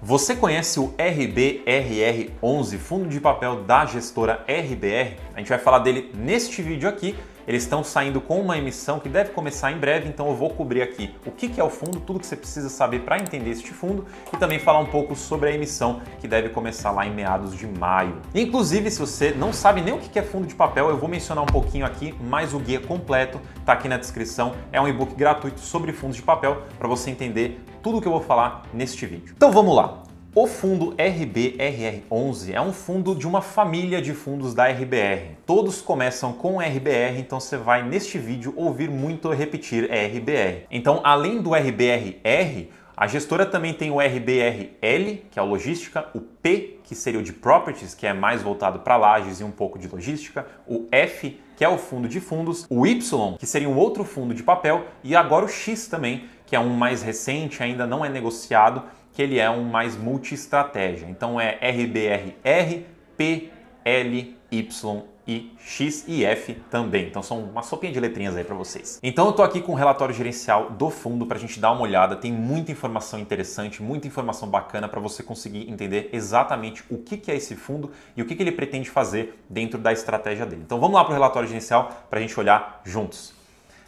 Você conhece o RBRR11, fundo de papel da gestora RBR? A gente vai falar dele neste vídeo aqui eles estão saindo com uma emissão que deve começar em breve, então eu vou cobrir aqui o que é o fundo, tudo que você precisa saber para entender este fundo e também falar um pouco sobre a emissão que deve começar lá em meados de maio. Inclusive, se você não sabe nem o que é fundo de papel, eu vou mencionar um pouquinho aqui, mas o guia completo está aqui na descrição. É um e-book gratuito sobre fundos de papel para você entender tudo o que eu vou falar neste vídeo. Então vamos lá. O fundo RBRR11 é um fundo de uma família de fundos da RBR. Todos começam com RBR, então você vai neste vídeo ouvir muito repetir RBR. Então, além do RBRR, a gestora também tem o RBRL, que é o logística, o P, que seria o de properties, que é mais voltado para lajes e um pouco de logística, o F, que é o fundo de fundos, o Y, que seria um outro fundo de papel, e agora o X também, que é um mais recente, ainda não é negociado, que ele é um mais multi-estratégia. Então é RBRR, P, L, Y e X e F também. Então são uma sopinha de letrinhas aí para vocês. Então eu tô aqui com o relatório gerencial do fundo para a gente dar uma olhada. Tem muita informação interessante, muita informação bacana para você conseguir entender exatamente o que, que é esse fundo e o que, que ele pretende fazer dentro da estratégia dele. Então vamos lá para o relatório gerencial para a gente olhar juntos.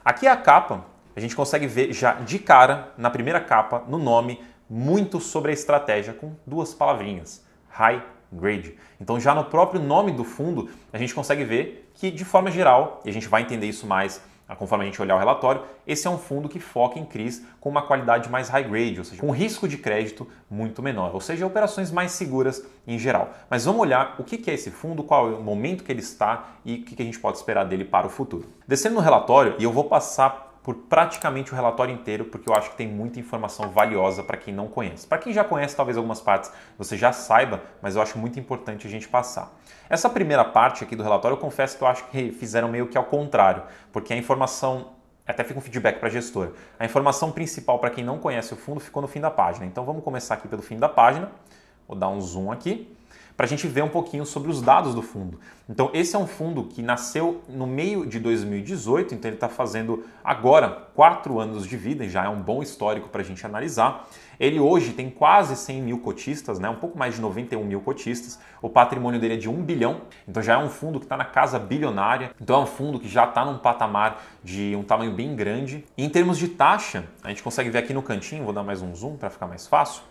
Aqui é a capa. A gente consegue ver já de cara, na primeira capa, no nome, muito sobre a estratégia com duas palavrinhas: high grade. Então, já no próprio nome do fundo, a gente consegue ver que, de forma geral, e a gente vai entender isso mais conforme a gente olhar o relatório, esse é um fundo que foca em CRIs com uma qualidade mais high grade, ou seja, com um risco de crédito muito menor, ou seja, operações mais seguras em geral. Mas vamos olhar o que é esse fundo, qual é o momento que ele está e o que a gente pode esperar dele para o futuro. Descendo no relatório, e eu vou passar por praticamente o relatório inteiro, porque eu acho que tem muita informação valiosa para quem não conhece. Para quem já conhece, talvez algumas partes você já saiba, mas eu acho muito importante a gente passar. Essa primeira parte aqui do relatório, eu confesso que eu acho que fizeram meio que ao contrário, porque a informação até fica um feedback para a gestora. A informação principal para quem não conhece o fundo ficou no fim da página. Então vamos começar aqui pelo fim da página. Vou dar um zoom aqui para a gente ver um pouquinho sobre os dados do fundo. Então, esse é um fundo que nasceu no meio de 2018, então ele está fazendo agora quatro anos de vida, e já é um bom histórico para a gente analisar. Ele hoje tem quase 100 mil cotistas, né? um pouco mais de 91 mil cotistas. O patrimônio dele é de 1 bilhão, então já é um fundo que está na casa bilionária. Então é um fundo que já está num patamar de um tamanho bem grande. E em termos de taxa, a gente consegue ver aqui no cantinho, vou dar mais um zoom para ficar mais fácil.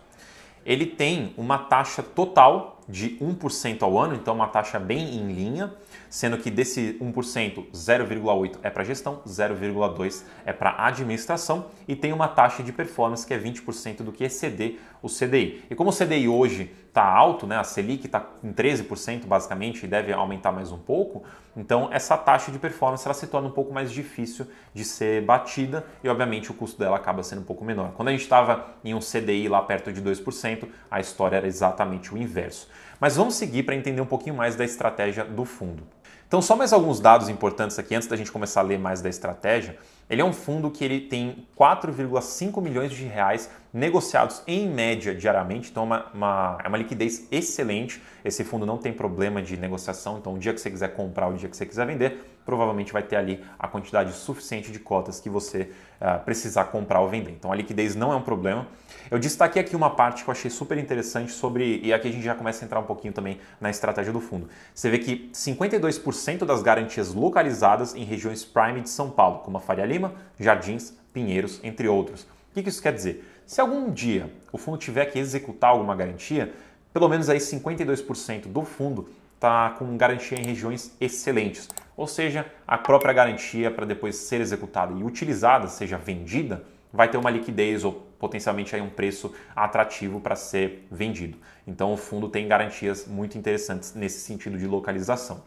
Ele tem uma taxa total de 1% ao ano, então uma taxa bem em linha, sendo que desse 1%, 0,8 é para gestão, 0,2 é para administração e tem uma taxa de performance que é 20% do que exceder é o CDI. E como o CDI hoje está alto, né? A Selic está em 13% basicamente e deve aumentar mais um pouco. Então essa taxa de performance ela se torna um pouco mais difícil de ser batida e obviamente o custo dela acaba sendo um pouco menor. Quando a gente estava em um CDI lá perto de 2%, a história era exatamente o inverso. Mas vamos seguir para entender um pouquinho mais da estratégia do fundo. Então, só mais alguns dados importantes aqui antes da gente começar a ler mais da estratégia. Ele é um fundo que ele tem 4,5 milhões de reais negociados em média diariamente, então é uma, uma, é uma liquidez excelente. Esse fundo não tem problema de negociação, então o dia que você quiser comprar, o dia que você quiser vender, provavelmente vai ter ali a quantidade suficiente de cotas que você uh, precisar comprar ou vender. Então a liquidez não é um problema. Eu destaquei aqui uma parte que eu achei super interessante sobre, e aqui a gente já começa a entrar um pouquinho também na estratégia do fundo. Você vê que 52% das garantias localizadas em regiões prime de São Paulo, como a Faria Lima, Jardins, Pinheiros, entre outros. O que isso quer dizer? Se algum dia o fundo tiver que executar alguma garantia, pelo menos aí 52% do fundo está com garantia em regiões excelentes, ou seja, a própria garantia para depois ser executada e utilizada, seja vendida, vai ter uma liquidez ou potencialmente aí um preço atrativo para ser vendido. Então o fundo tem garantias muito interessantes nesse sentido de localização.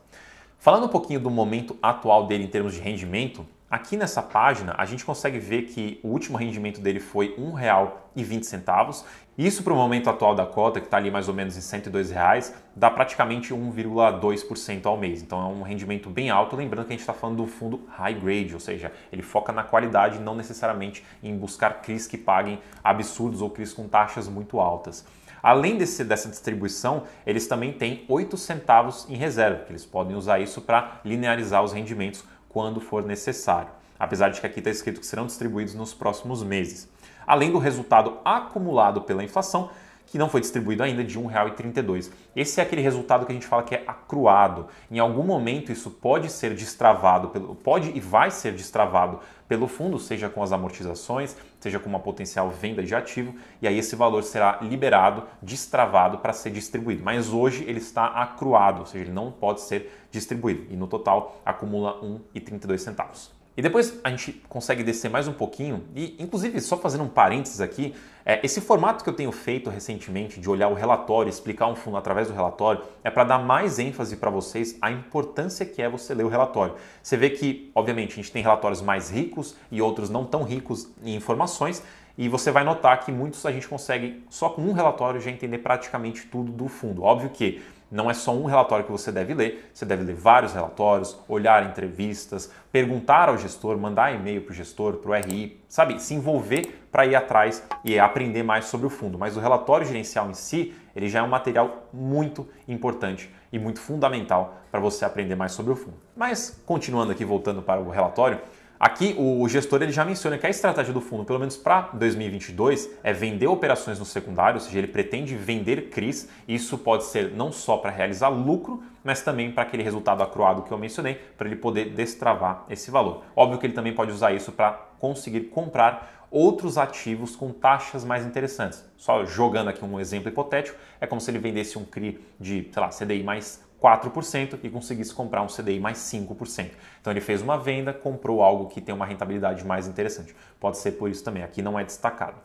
Falando um pouquinho do momento atual dele em termos de rendimento, Aqui nessa página, a gente consegue ver que o último rendimento dele foi R$ 1,20. Isso para o momento atual da cota, que está ali mais ou menos em R$ reais, dá praticamente 1,2% ao mês. Então é um rendimento bem alto, lembrando que a gente está falando do fundo high grade, ou seja, ele foca na qualidade, não necessariamente em buscar CRIs que paguem absurdos ou CRIs com taxas muito altas. Além desse, dessa distribuição, eles também têm 8 centavos em reserva, que eles podem usar isso para linearizar os rendimentos quando for necessário, apesar de que aqui está escrito que serão distribuídos nos próximos meses. Além do resultado acumulado pela inflação, que não foi distribuído ainda, de R$ 1,32. Esse é aquele resultado que a gente fala que é acruado. Em algum momento isso pode ser destravado, pelo, pode e vai ser destravado pelo fundo, seja com as amortizações, seja com uma potencial venda de ativo, e aí esse valor será liberado, destravado para ser distribuído. Mas hoje ele está acruado, ou seja, ele não pode ser distribuído. E no total acumula R$ 1,32. E depois a gente consegue descer mais um pouquinho e, inclusive, só fazendo um parênteses aqui, é, esse formato que eu tenho feito recentemente de olhar o relatório, explicar um fundo através do relatório, é para dar mais ênfase para vocês a importância que é você ler o relatório. Você vê que, obviamente, a gente tem relatórios mais ricos e outros não tão ricos em informações, e você vai notar que muitos a gente consegue só com um relatório já entender praticamente tudo do fundo. Óbvio que não é só um relatório que você deve ler, você deve ler vários relatórios, olhar entrevistas, perguntar ao gestor, mandar e-mail para o gestor, para o RI, sabe? Se envolver para ir atrás e aprender mais sobre o fundo. Mas o relatório gerencial em si, ele já é um material muito importante e muito fundamental para você aprender mais sobre o fundo. Mas continuando aqui, voltando para o relatório, Aqui o gestor ele já menciona que a estratégia do fundo, pelo menos para 2022, é vender operações no secundário, ou seja, ele pretende vender CRIs. Isso pode ser não só para realizar lucro, mas também para aquele resultado acruado que eu mencionei, para ele poder destravar esse valor. Óbvio que ele também pode usar isso para conseguir comprar outros ativos com taxas mais interessantes. Só jogando aqui um exemplo hipotético, é como se ele vendesse um CRI de, sei lá, CDI mais 4% e conseguisse comprar um CDI mais 5%. Então ele fez uma venda, comprou algo que tem uma rentabilidade mais interessante. Pode ser por isso também, aqui não é destacado.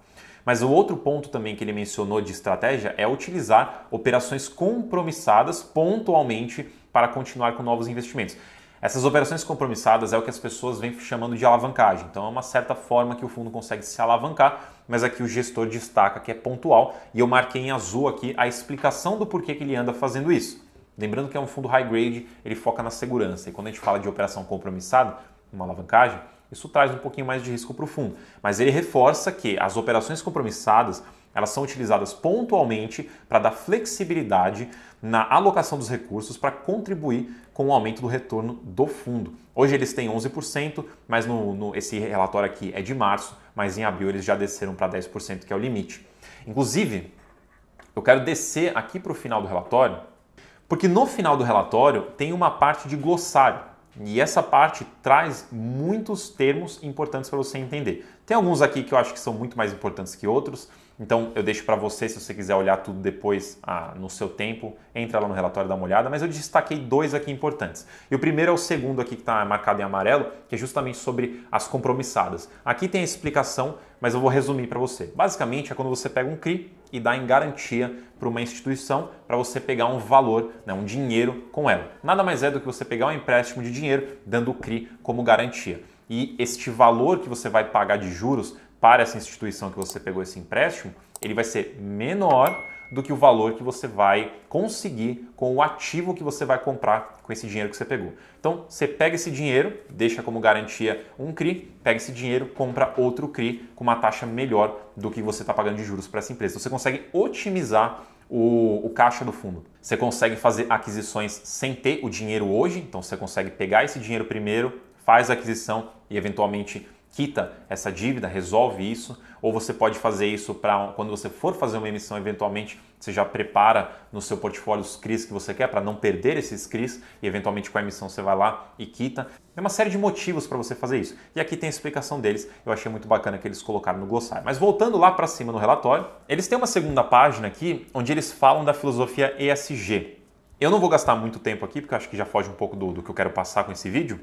Mas o outro ponto também que ele mencionou de estratégia é utilizar operações compromissadas pontualmente para continuar com novos investimentos. Essas operações compromissadas é o que as pessoas vêm chamando de alavancagem. Então é uma certa forma que o fundo consegue se alavancar, mas aqui o gestor destaca que é pontual e eu marquei em azul aqui a explicação do porquê que ele anda fazendo isso. Lembrando que é um fundo high grade, ele foca na segurança. E quando a gente fala de operação compromissada, uma alavancagem, isso traz um pouquinho mais de risco para o fundo. Mas ele reforça que as operações compromissadas elas são utilizadas pontualmente para dar flexibilidade na alocação dos recursos para contribuir com o aumento do retorno do fundo. Hoje eles têm 11%, mas no, no, esse relatório aqui é de março, mas em abril eles já desceram para 10%, que é o limite. Inclusive, eu quero descer aqui para o final do relatório porque no final do relatório tem uma parte de glossário. E essa parte traz muitos termos importantes para você entender. Tem alguns aqui que eu acho que são muito mais importantes que outros, então eu deixo para você, se você quiser olhar tudo depois ah, no seu tempo, entra lá no relatório, dá uma olhada, mas eu destaquei dois aqui importantes. E o primeiro é o segundo aqui que está marcado em amarelo, que é justamente sobre as compromissadas. Aqui tem a explicação, mas eu vou resumir para você. Basicamente é quando você pega um CRI e dá em garantia para uma instituição para você pegar um valor, né, um dinheiro com ela. Nada mais é do que você pegar um empréstimo de dinheiro dando o CRI como garantia e este valor que você vai pagar de juros para essa instituição que você pegou esse empréstimo, ele vai ser menor do que o valor que você vai conseguir com o ativo que você vai comprar com esse dinheiro que você pegou. Então, você pega esse dinheiro, deixa como garantia um CRI, pega esse dinheiro, compra outro CRI com uma taxa melhor do que você está pagando de juros para essa empresa. Então, você consegue otimizar o, o, caixa do fundo. Você consegue fazer aquisições sem ter o dinheiro hoje, então você consegue pegar esse dinheiro primeiro, faz a aquisição e eventualmente quita essa dívida, resolve isso, ou você pode fazer isso para quando você for fazer uma emissão, eventualmente você já prepara no seu portfólio os CRIs que você quer para não perder esses CRIs e eventualmente com a emissão você vai lá e quita. É uma série de motivos para você fazer isso. E aqui tem a explicação deles, eu achei muito bacana que eles colocaram no glossário. Mas voltando lá para cima no relatório, eles têm uma segunda página aqui onde eles falam da filosofia ESG. Eu não vou gastar muito tempo aqui, porque eu acho que já foge um pouco do, do que eu quero passar com esse vídeo,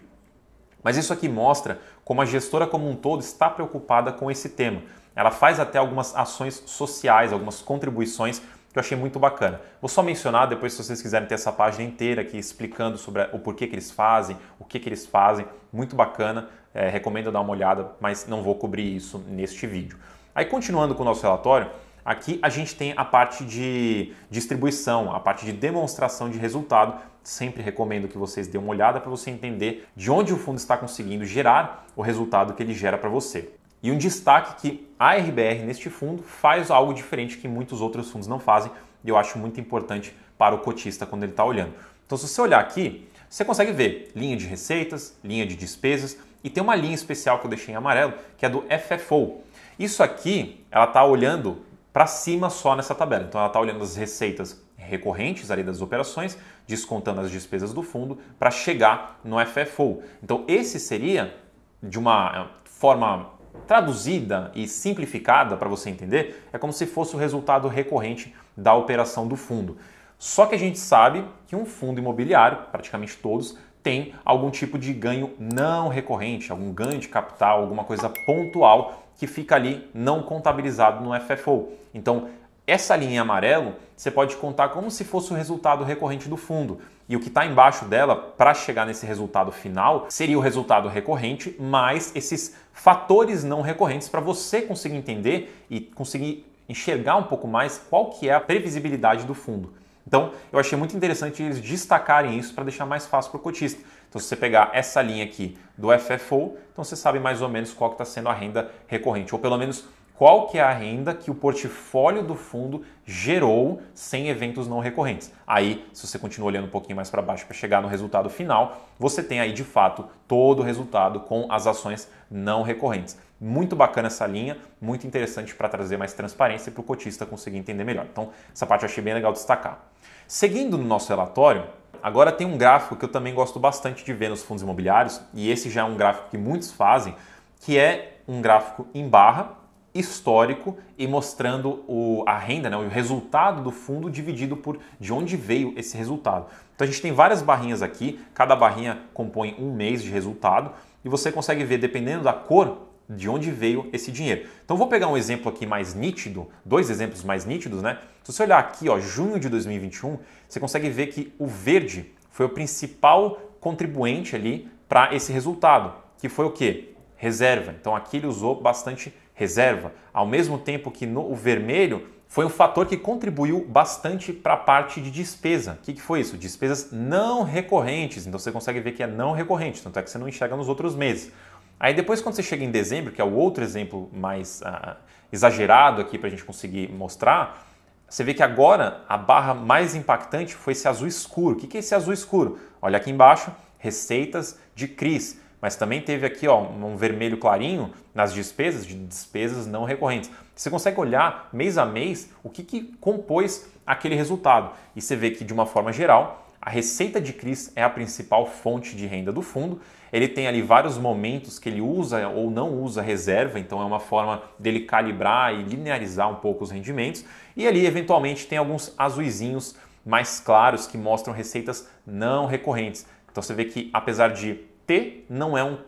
mas isso aqui mostra como a gestora como um todo está preocupada com esse tema. Ela faz até algumas ações sociais, algumas contribuições que eu achei muito bacana. Vou só mencionar, depois se vocês quiserem ter essa página inteira aqui explicando sobre o porquê que eles fazem, o que que eles fazem, muito bacana, é, recomendo dar uma olhada, mas não vou cobrir isso neste vídeo. Aí continuando com o nosso relatório, aqui a gente tem a parte de distribuição, a parte de demonstração de resultado, sempre recomendo que vocês dêem uma olhada para você entender de onde o fundo está conseguindo gerar o resultado que ele gera para você. E um destaque que a RBR neste fundo faz algo diferente que muitos outros fundos não fazem e eu acho muito importante para o cotista quando ele está olhando. Então, se você olhar aqui, você consegue ver linha de receitas, linha de despesas e tem uma linha especial que eu deixei em amarelo que é do FFO. Isso aqui, ela está olhando para cima só nessa tabela. Então, ela está olhando as receitas recorrentes ali das operações, descontando as despesas do fundo para chegar no FFO. Então esse seria de uma é, forma traduzida e simplificada para você entender, é como se fosse o resultado recorrente da operação do fundo. Só que a gente sabe que um fundo imobiliário, praticamente todos, tem algum tipo de ganho não recorrente, algum ganho de capital, alguma coisa pontual que fica ali não contabilizado no FFO. Então, essa linha em amarelo você pode contar como se fosse o resultado recorrente do fundo. E o que está embaixo dela, para chegar nesse resultado final, seria o resultado recorrente mais esses fatores não recorrentes para você conseguir entender e conseguir enxergar um pouco mais qual que é a previsibilidade do fundo. Então, eu achei muito interessante eles destacarem isso para deixar mais fácil para o cotista. Então, se você pegar essa linha aqui do FFO, então você sabe mais ou menos qual que está sendo a renda recorrente, ou pelo menos qual que é a renda que o portfólio do fundo gerou sem eventos não recorrentes. Aí, se você continua olhando um pouquinho mais para baixo para chegar no resultado final, você tem aí de fato todo o resultado com as ações não recorrentes. Muito bacana essa linha, muito interessante para trazer mais transparência e para o cotista conseguir entender melhor. Então, essa parte eu achei bem legal destacar. Seguindo no nosso relatório, agora tem um gráfico que eu também gosto bastante de ver nos fundos imobiliários, e esse já é um gráfico que muitos fazem, que é um gráfico em barra histórico e mostrando o, a renda, né, o resultado do fundo dividido por de onde veio esse resultado. Então a gente tem várias barrinhas aqui, cada barrinha compõe um mês de resultado e você consegue ver, dependendo da cor, de onde veio esse dinheiro. Então vou pegar um exemplo aqui mais nítido, dois exemplos mais nítidos, né? Se você olhar aqui, ó, junho de 2021, você consegue ver que o verde foi o principal contribuinte ali para esse resultado, que foi o quê? Reserva. Então aqui ele usou bastante reserva, ao mesmo tempo que no, o vermelho foi um fator que contribuiu bastante para a parte de despesa. O que, que, foi isso? Despesas não recorrentes. Então você consegue ver que é não recorrente, tanto é que você não enxerga nos outros meses. Aí depois, quando você chega em dezembro, que é o outro exemplo mais ah, exagerado aqui para a gente conseguir mostrar, você vê que agora a barra mais impactante foi esse azul escuro. O que, que é esse azul escuro? Olha aqui embaixo, receitas de CRIS mas também teve aqui ó, um vermelho clarinho nas despesas, de despesas não recorrentes. Você consegue olhar mês a mês o que, que compôs aquele resultado. E você vê que, de uma forma geral, a receita de CRIs é a principal fonte de renda do fundo. Ele tem ali vários momentos que ele usa ou não usa reserva, então é uma forma dele calibrar e linearizar um pouco os rendimentos. E ali, eventualmente, tem alguns azuizinhos mais claros que mostram receitas não recorrentes. Então você vê que, apesar de T não é um,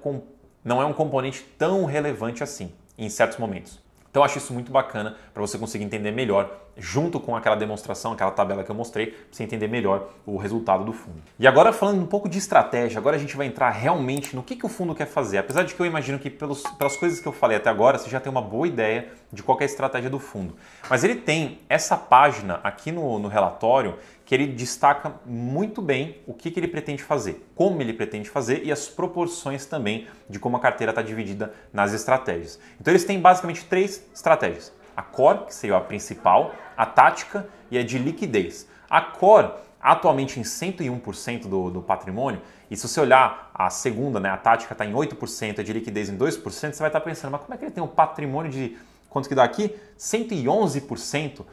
não é um componente tão relevante assim em certos momentos. Então eu acho isso muito bacana para você conseguir entender melhor, junto com aquela demonstração, aquela tabela que eu mostrei, para você entender melhor o resultado do fundo. E agora falando um pouco de estratégia, agora a gente vai entrar realmente no que, que o fundo quer fazer. Apesar de que eu imagino que pelos, pelas coisas que eu falei até agora, você já tem uma boa ideia de qual é a estratégia do fundo. Mas ele tem essa página aqui no, no relatório que ele destaca muito bem o que, que ele pretende fazer, como ele pretende fazer e as proporções também de como a carteira está dividida nas estratégias. Então eles têm basicamente três estratégias: a core, que seria a principal, a tática e a de liquidez. A core atualmente em 101% do, do patrimônio, e se você olhar a segunda, né, a tática está em 8%, a de liquidez em 2%, você vai estar tá pensando, mas como é que ele tem um patrimônio de, quanto que dá aqui? 111%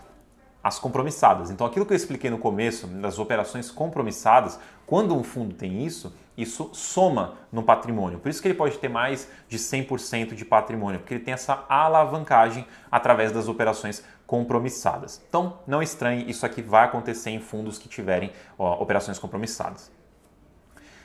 as compromissadas. Então, aquilo que eu expliquei no começo, das operações compromissadas, quando um fundo tem isso, isso soma no patrimônio. Por isso que ele pode ter mais de 100% de patrimônio, porque ele tem essa alavancagem através das operações compromissadas. Então, não estranhe, isso aqui vai acontecer em fundos que tiverem ó, operações compromissadas.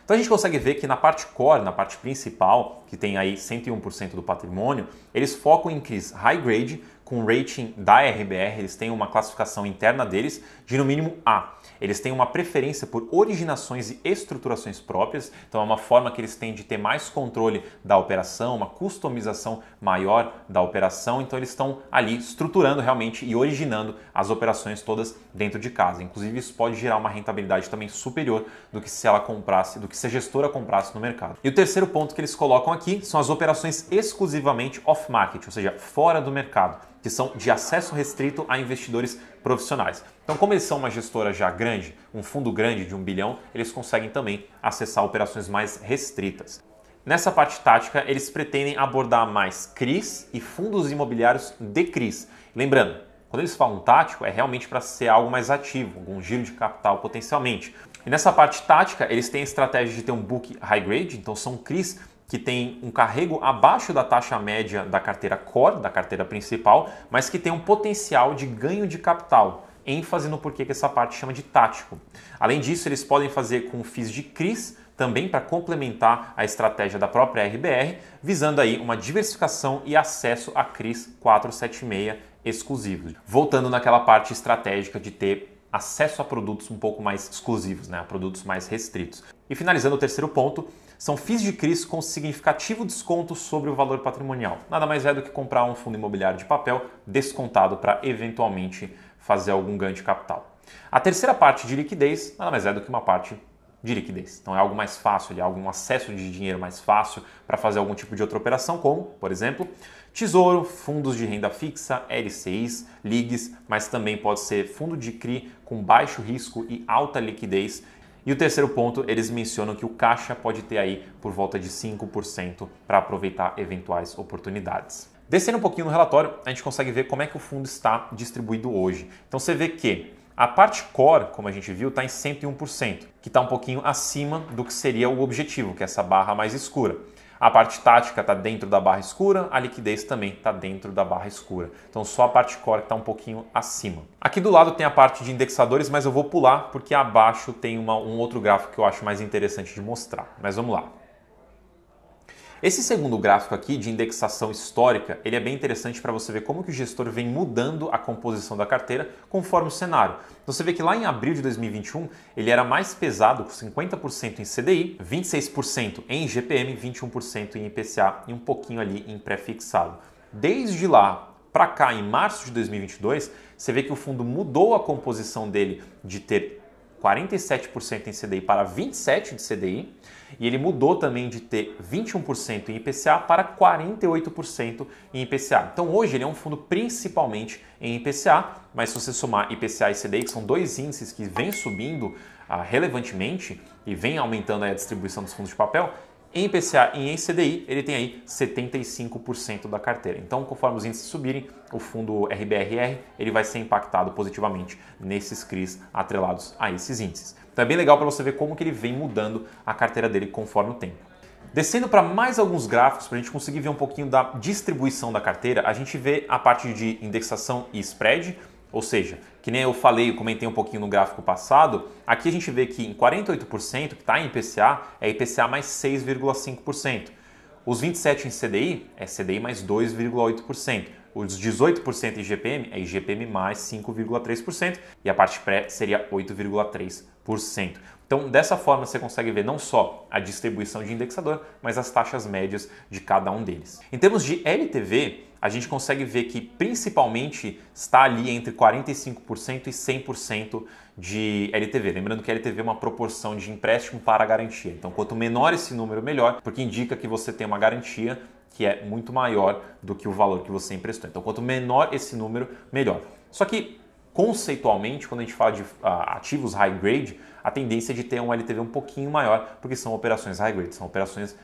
Então a gente consegue ver que na parte core, na parte principal, que tem aí 101% do patrimônio, eles focam em CRIs high grade, com rating da RBR, eles têm uma classificação interna deles de no mínimo A. Eles têm uma preferência por originações e estruturações próprias, então é uma forma que eles têm de ter mais controle da operação, uma customização maior da operação, então eles estão ali estruturando realmente e originando as operações todas dentro de casa. Inclusive isso pode gerar uma rentabilidade também superior do que se ela comprasse, do que se a gestora comprasse no mercado. E o terceiro ponto que eles colocam aqui são as operações exclusivamente off-market, ou seja, fora do mercado que são de acesso restrito a investidores profissionais. Então, como eles são uma gestora já grande, um fundo grande de um bilhão, eles conseguem também acessar operações mais restritas. Nessa parte tática, eles pretendem abordar mais CRIs e fundos imobiliários de CRIs. Lembrando, quando eles falam tático, é realmente para ser algo mais ativo, algum giro de capital potencialmente. E nessa parte tática, eles têm a estratégia de ter um book high grade, então são CRIs que tem um carrego abaixo da taxa média da carteira core, da carteira principal, mas que tem um potencial de ganho de capital. ênfase no porquê que essa parte chama de tático. Além disso, eles podem fazer com FIIs de CRIs, também para complementar a estratégia da própria RBR, visando aí uma diversificação e acesso a CRIs 476 exclusivos. Voltando naquela parte estratégica de ter acesso a produtos um pouco mais exclusivos, né, a produtos mais restritos. E finalizando o terceiro ponto, são FIIs de CRIs com significativo desconto sobre o valor patrimonial. Nada mais é do que comprar um fundo imobiliário de papel descontado para eventualmente fazer algum ganho de capital. A terceira parte de liquidez nada mais é do que uma parte de liquidez. Então é algo mais fácil, é algum acesso de dinheiro mais fácil para fazer algum tipo de outra operação, como, por exemplo, tesouro, fundos de renda fixa, LCIs, LIGs, mas também pode ser fundo de CRI com baixo risco e alta liquidez e o terceiro ponto, eles mencionam que o caixa pode ter aí por volta de 5% para aproveitar eventuais oportunidades. Descendo um pouquinho no relatório, a gente consegue ver como é que o fundo está distribuído hoje. Então você vê que a parte core, como a gente viu, está em 101%, que está um pouquinho acima do que seria o objetivo, que é essa barra mais escura. A parte tática está dentro da barra escura, a liquidez também está dentro da barra escura. Então só a parte core está um pouquinho acima. Aqui do lado tem a parte de indexadores, mas eu vou pular porque abaixo tem uma, um outro gráfico que eu acho mais interessante de mostrar. Mas vamos lá. Esse segundo gráfico aqui de indexação histórica, ele é bem interessante para você ver como que o gestor vem mudando a composição da carteira conforme o cenário. Então, você vê que lá em abril de 2021, ele era mais pesado, com 50% em CDI, 26% em GPM, 21% em IPCA e um pouquinho ali em pré-fixado. Desde lá para cá, em março de 2022, você vê que o fundo mudou a composição dele de ter 47% em CDI para 27% de CDI. E ele mudou também de ter 21% em IPCA para 48% em IPCA. Então hoje ele é um fundo principalmente em IPCA, mas se você somar IPCA e CDI, que são dois índices que vêm subindo ah, relevantemente e vem aumentando a distribuição dos fundos de papel, em IPCA e em CDI, ele tem aí 75% da carteira. Então, conforme os índices subirem, o fundo RBRR ele vai ser impactado positivamente nesses CRIs atrelados a esses índices. Então é bem legal para você ver como que ele vem mudando a carteira dele conforme o tempo. Descendo para mais alguns gráficos, para a gente conseguir ver um pouquinho da distribuição da carteira, a gente vê a parte de indexação e spread, ou seja, que nem eu falei, eu comentei um pouquinho no gráfico passado, aqui a gente vê que em 48%, que está em IPCA, é IPCA mais 6,5%. Os 27 em CDI é CDI mais 2,8% os 18% IGPM é IGPM mais 5,3% e a parte pré seria 8,3%. Então, dessa forma, você consegue ver não só a distribuição de indexador, mas as taxas médias de cada um deles. Em termos de LTV, a gente consegue ver que principalmente está ali entre 45% e 100% de LTV. Lembrando que LTV é uma proporção de empréstimo para garantia. Então, quanto menor esse número, melhor, porque indica que você tem uma garantia que é muito maior do que o valor que você emprestou. Então, quanto menor esse número, melhor. Só que conceitualmente, quando a gente fala de ah, ativos high grade, a tendência é de ter um LTV um pouquinho maior, porque são operações high grade, são operações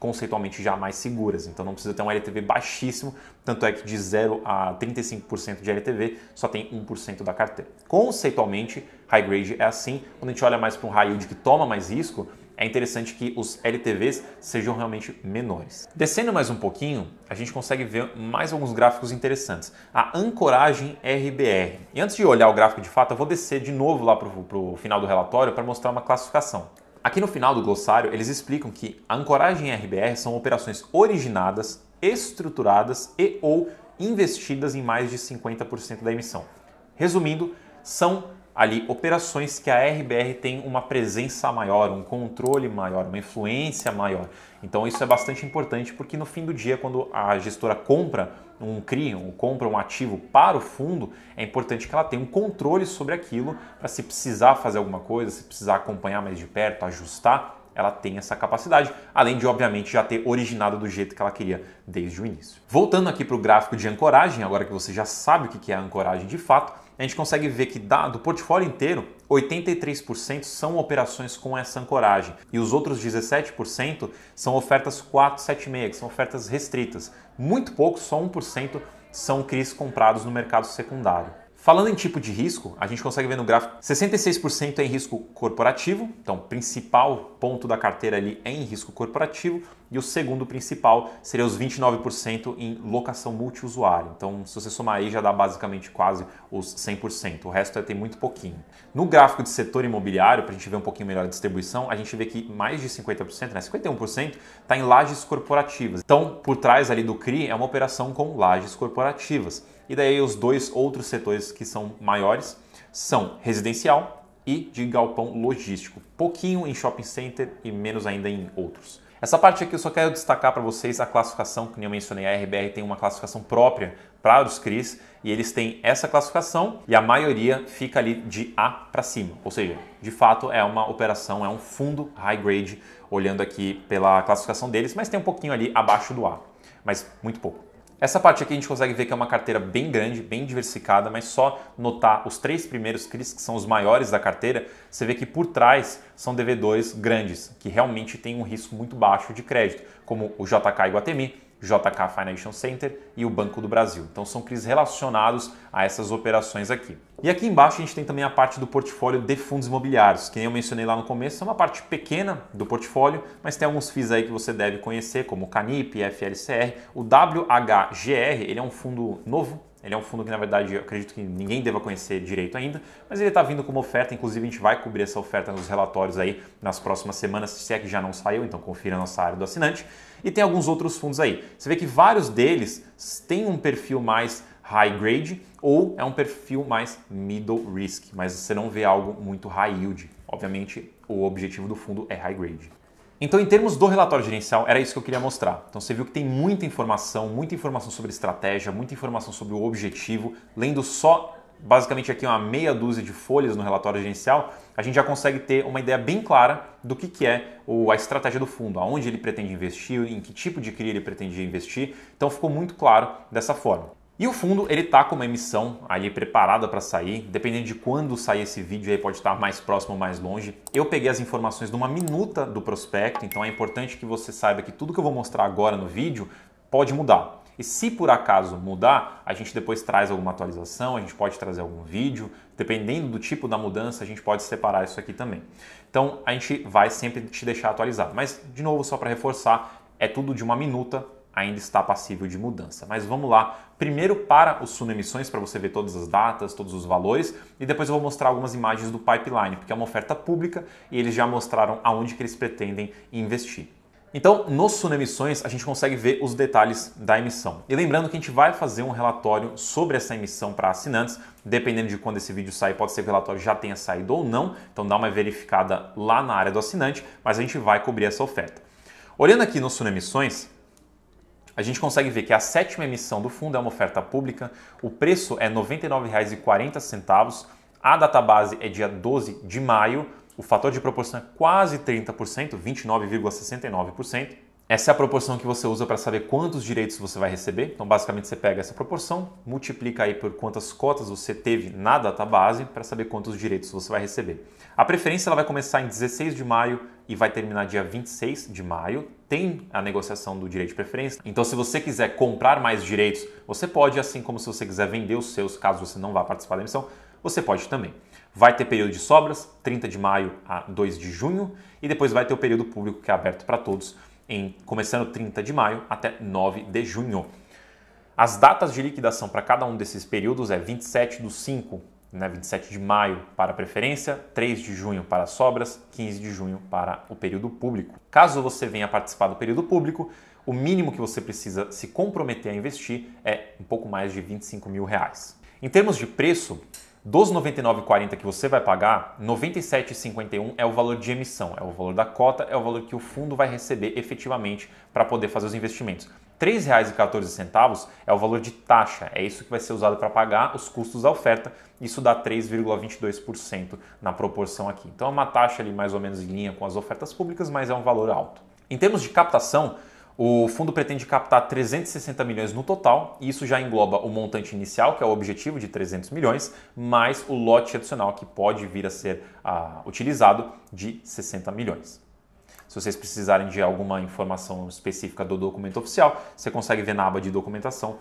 conceitualmente já mais seguras. Então não precisa ter um LTV baixíssimo, tanto é que de 0 a 35% de LTV só tem 1% da carteira. Conceitualmente, high grade é assim. Quando a gente olha mais para um high yield que toma mais risco, é interessante que os LTVs sejam realmente menores. Descendo mais um pouquinho, a gente consegue ver mais alguns gráficos interessantes. A ancoragem RBR. E antes de olhar o gráfico de fato, eu vou descer de novo lá para o final do relatório para mostrar uma classificação. Aqui no final do glossário, eles explicam que a ancoragem RBR são operações originadas, estruturadas e ou investidas em mais de 50% da emissão. Resumindo, são ali operações que a RBR tem uma presença maior, um controle maior, uma influência maior. Então isso é bastante importante porque no fim do dia, quando a gestora compra um CRI, ou compra um ativo para o fundo, é importante que ela tenha um controle sobre aquilo para se precisar fazer alguma coisa, se precisar acompanhar mais de perto, ajustar, ela tem essa capacidade, além de, obviamente, já ter originado do jeito que ela queria desde o início. Voltando aqui para o gráfico de ancoragem, agora que você já sabe o que é a ancoragem de fato, a gente consegue ver que do portfólio inteiro, 83% são operações com essa ancoragem e os outros 17% são ofertas 476, que são ofertas restritas. Muito pouco, só 1%, são CRIs comprados no mercado secundário. Falando em tipo de risco, a gente consegue ver no gráfico 66% é em risco corporativo, então o principal ponto da carteira ali é em risco corporativo, e o segundo principal seria os 29% em locação multiusuário. Então, se você somar aí, já dá basicamente quase os 100%. O resto é tem muito pouquinho. No gráfico de setor imobiliário, para a gente ver um pouquinho melhor a distribuição, a gente vê que mais de 50%, né, 51%, está em lajes corporativas. Então, por trás ali do CRI é uma operação com lajes corporativas. E daí os dois outros setores que são maiores são residencial e de galpão logístico, pouquinho em shopping center e menos ainda em outros. Essa parte aqui eu só quero destacar para vocês a classificação, que nem eu mencionei, a RBR tem uma classificação própria para os CRIs e eles têm essa classificação e a maioria fica ali de A para cima, ou seja, de fato é uma operação, é um fundo high grade, olhando aqui pela classificação deles, mas tem um pouquinho ali abaixo do A, mas muito pouco. Essa parte aqui a gente consegue ver que é uma carteira bem grande, bem diversificada, mas só notar os três primeiros CRIs, que são os maiores da carteira, você vê que por trás são devedores grandes, que realmente têm um risco muito baixo de crédito, como o JK Guatemi, JK Financial Center e o Banco do Brasil. Então são crises relacionados a essas operações aqui. E aqui embaixo a gente tem também a parte do portfólio de fundos imobiliários, que nem eu mencionei lá no começo, é uma parte pequena do portfólio, mas tem alguns FIIs aí que você deve conhecer, como o Canip, FLCR, o WHGR, ele é um fundo novo, ele é um fundo que, na verdade, eu acredito que ninguém deva conhecer direito ainda, mas ele está vindo como oferta, inclusive a gente vai cobrir essa oferta nos relatórios aí nas próximas semanas, se é que já não saiu, então confira a nossa área do assinante. E tem alguns outros fundos aí. Você vê que vários deles têm um perfil mais high grade ou é um perfil mais middle risk, mas você não vê algo muito high yield. Obviamente, o objetivo do fundo é high grade. Então, em termos do relatório gerencial, era isso que eu queria mostrar. Então, você viu que tem muita informação, muita informação sobre estratégia, muita informação sobre o objetivo. Lendo só, basicamente, aqui uma meia dúzia de folhas no relatório gerencial, a gente já consegue ter uma ideia bem clara do que, que é a estratégia do fundo, aonde ele pretende investir, em que tipo de CRI ele pretende investir. Então, ficou muito claro dessa forma. E o fundo ele está com uma emissão ali preparada para sair, dependendo de quando sair esse vídeo aí pode estar mais próximo ou mais longe. Eu peguei as informações de uma minuta do prospecto, então é importante que você saiba que tudo que eu vou mostrar agora no vídeo pode mudar. E se por acaso mudar, a gente depois traz alguma atualização, a gente pode trazer algum vídeo, dependendo do tipo da mudança, a gente pode separar isso aqui também. Então a gente vai sempre te deixar atualizado. Mas de novo só para reforçar, é tudo de uma minuta ainda está passível de mudança. Mas vamos lá, primeiro para o Suno Emissões, para você ver todas as datas, todos os valores, e depois eu vou mostrar algumas imagens do pipeline, porque é uma oferta pública e eles já mostraram aonde que eles pretendem investir. Então, no Suno Emissões, a gente consegue ver os detalhes da emissão. E lembrando que a gente vai fazer um relatório sobre essa emissão para assinantes, dependendo de quando esse vídeo sair, pode ser que o relatório já tenha saído ou não, então dá uma verificada lá na área do assinante, mas a gente vai cobrir essa oferta. Olhando aqui no Suno Emissões, a gente consegue ver que a sétima emissão do fundo é uma oferta pública, o preço é R$ 99,40, a data base é dia 12 de maio, o fator de proporção é quase 30%, 29,69%. Essa é a proporção que você usa para saber quantos direitos você vai receber. Então, basicamente, você pega essa proporção, multiplica aí por quantas cotas você teve na data base para saber quantos direitos você vai receber. A preferência ela vai começar em 16 de maio e vai terminar dia 26 de maio, tem a negociação do direito de preferência. Então, se você quiser comprar mais direitos, você pode, assim como se você quiser vender os seus, caso você não vá participar da emissão, você pode também. Vai ter período de sobras, 30 de maio a 2 de junho, e depois vai ter o período público que é aberto para todos, em começando 30 de maio até 9 de junho. As datas de liquidação para cada um desses períodos é 27 do 5 né, 27 de maio para preferência, 3 de junho para sobras, 15 de junho para o período público. Caso você venha participar do período público, o mínimo que você precisa se comprometer a investir é um pouco mais de 25 mil reais. Em termos de preço, dos 99,40 que você vai pagar, 97,51 é o valor de emissão, é o valor da cota, é o valor que o fundo vai receber efetivamente para poder fazer os investimentos. R$ 3,14 é o valor de taxa, é isso que vai ser usado para pagar os custos da oferta, isso dá 3,22% na proporção aqui. Então é uma taxa ali mais ou menos em linha com as ofertas públicas, mas é um valor alto. Em termos de captação, o fundo pretende captar 360 milhões no total, e isso já engloba o montante inicial, que é o objetivo de 300 milhões, mais o lote adicional que pode vir a ser ah, utilizado de 60 milhões. Se vocês precisarem de alguma informação específica do documento oficial, você consegue ver na aba de documentação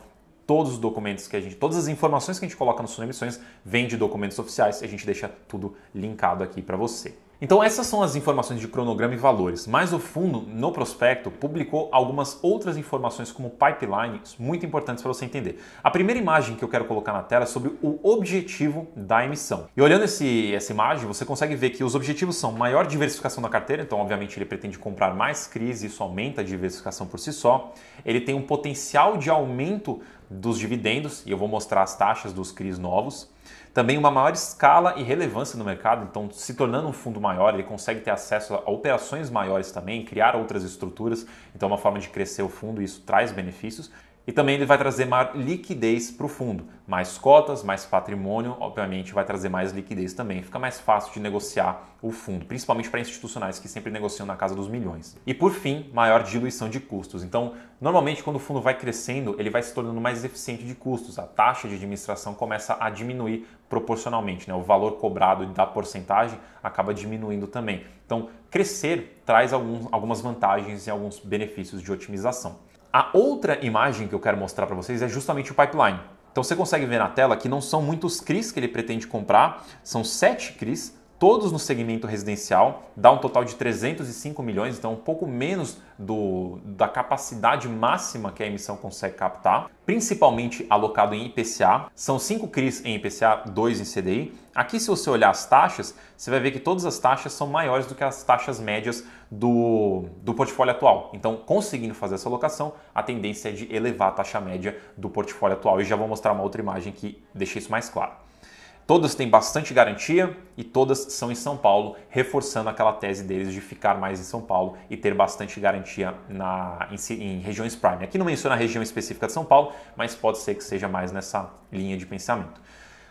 todos os documentos que a gente, todas as informações que a gente coloca nas suas emissões vêm de documentos oficiais e a gente deixa tudo linkado aqui para você. Então essas são as informações de cronograma e valores, mas o fundo, no prospecto, publicou algumas outras informações como pipeline muito importantes para você entender. A primeira imagem que eu quero colocar na tela é sobre o objetivo da emissão. E olhando esse, essa imagem, você consegue ver que os objetivos são maior diversificação da carteira, então obviamente ele pretende comprar mais crise, isso aumenta a diversificação por si só. Ele tem um potencial de aumento dos dividendos, e eu vou mostrar as taxas dos CRIs novos também uma maior escala e relevância no mercado, então se tornando um fundo maior, ele consegue ter acesso a operações maiores também, criar outras estruturas, então é uma forma de crescer o fundo e isso traz benefícios. E também ele vai trazer mais liquidez para o fundo. Mais cotas, mais patrimônio, obviamente vai trazer mais liquidez também. Fica mais fácil de negociar o fundo, principalmente para institucionais que sempre negociam na casa dos milhões. E por fim, maior diluição de custos. Então, normalmente quando o fundo vai crescendo, ele vai se tornando mais eficiente de custos. A taxa de administração começa a diminuir proporcionalmente, né? O valor cobrado da porcentagem acaba diminuindo também. Então, crescer traz algumas vantagens e alguns benefícios de otimização. A outra imagem que eu quero mostrar para vocês é justamente o pipeline. Então você consegue ver na tela que não são muitos CRIs que ele pretende comprar, são sete CRIs, todos no segmento residencial, dá um total de 305 milhões, então um pouco menos do, da capacidade máxima que a emissão consegue captar, principalmente alocado em IPCA. São 5 CRIs em IPCA, 2 em CDI. Aqui, se você olhar as taxas, você vai ver que todas as taxas são maiores do que as taxas médias do, do portfólio atual. Então, conseguindo fazer essa alocação, a tendência é de elevar a taxa média do portfólio atual. E já vou mostrar uma outra imagem que deixa isso mais claro. Todas têm bastante garantia e todas são em São Paulo, reforçando aquela tese deles de ficar mais em São Paulo e ter bastante garantia na, em, em regiões prime. Aqui não menciona a região específica de São Paulo, mas pode ser que seja mais nessa linha de pensamento.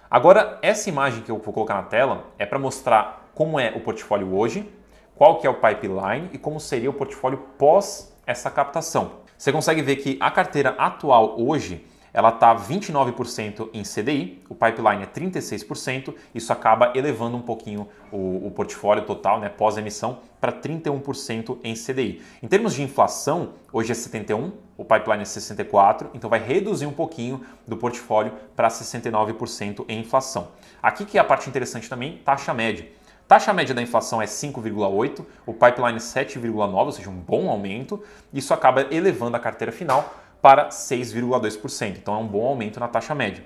Agora, essa imagem que eu vou colocar na tela é para mostrar como é o portfólio hoje, qual que é o pipeline e como seria o portfólio pós essa captação. Você consegue ver que a carteira atual hoje ela está 29% em CDI, o pipeline é 36%, isso acaba elevando um pouquinho o, o portfólio total, né, pós-emissão, para 31% em CDI. Em termos de inflação, hoje é 71, o pipeline é 64, então vai reduzir um pouquinho do portfólio para 69% em inflação. Aqui que é a parte interessante também, taxa média. Taxa média da inflação é 5,8, o pipeline 7,9, é ou seja, um bom aumento. Isso acaba elevando a carteira final para 6,2%. Então é um bom aumento na taxa média.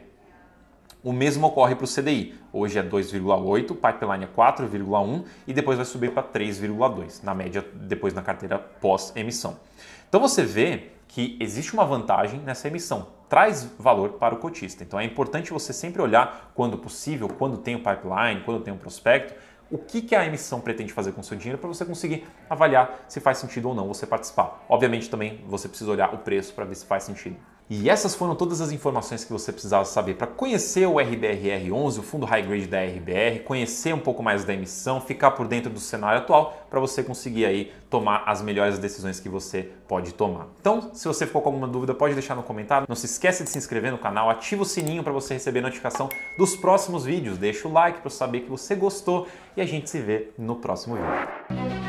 O mesmo ocorre para o CDI. Hoje é 2,8, pipeline é 4,1 e depois vai subir para 3,2, na média depois na carteira pós-emissão. Então você vê que existe uma vantagem nessa emissão, traz valor para o cotista. Então é importante você sempre olhar quando possível, quando tem o pipeline, quando tem um prospecto, o que, que a emissão pretende fazer com o seu dinheiro para você conseguir avaliar se faz sentido ou não você participar. Obviamente também você precisa olhar o preço para ver se faz sentido. E essas foram todas as informações que você precisava saber para conhecer o RBRR11, o fundo high grade da RBR, conhecer um pouco mais da emissão, ficar por dentro do cenário atual para você conseguir aí tomar as melhores decisões que você pode tomar. Então, se você ficou com alguma dúvida, pode deixar no comentário. Não se esqueça de se inscrever no canal, ativa o sininho para você receber notificação dos próximos vídeos. Deixa o like para saber que você gostou e a gente se vê no próximo vídeo.